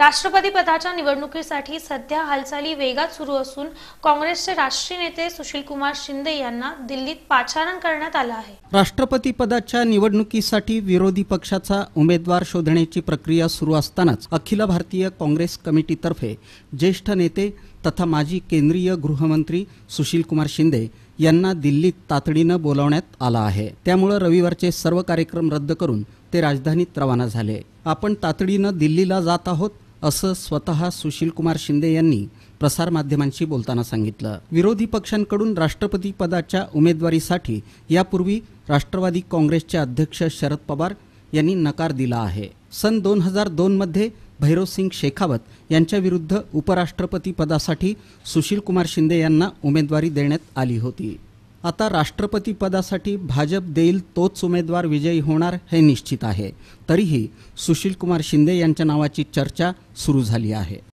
राष्ट्रपती पदाच्या निवडणुकीसाठी सध्या हालचाली वेगात सुरू असून काँग्रेसचे राष्ट्रीय नेते सुशील कुमार शिंदे यांना दिल्लीत पाचारण करण्यात आलं आहे राष्ट्रपती पदाच्या निवडणुकीसाठी विरोधी पक्षाचा उमेदवार शोधण्याची प्रक्रिया सुरू असतानाच अखिल भारतीय काँग्रेस कमिटीतर्फे ज्येष्ठ नेते तथा माजी केंद्रीय गृहमंत्री सुशील कुमार शिंदे यांना दिल्लीत तातडीनं बोलावण्यात आला आहे त्यामुळे रविवारचे सर्व कार्यक्रम रद्द करून ते राजधानीत रवाना झाले आपण तातडीनं दिल्लीला जात आहोत असं स्वतः सुशीलकुमार शिंदे यांनी प्रसारमाध्यमांशी बोलताना सांगितलं विरोधी पक्षांकडून राष्ट्रपती पदाच्या उमेदवारीसाठी यापूर्वी राष्ट्रवादी काँग्रेसचे अध्यक्ष शरद पवार यांनी नकार दिला आहे सन दोन हजार दोनमध्ये भैरवसिंग शेखावत यांच्याविरुद्ध उपराष्ट्रपती पदासाठी सुशीलकुमार शिंदे यांना उमेदवारी देण्यात आली होती आता राष्ट्रपतीपदासाठी भाजप देईल तोच उमेदवार विजयी होणार हे निश्चित आहे तरीही सुशीलकुमार शिंदे यांच्या नावाची चर्चा सुरू झाली आहे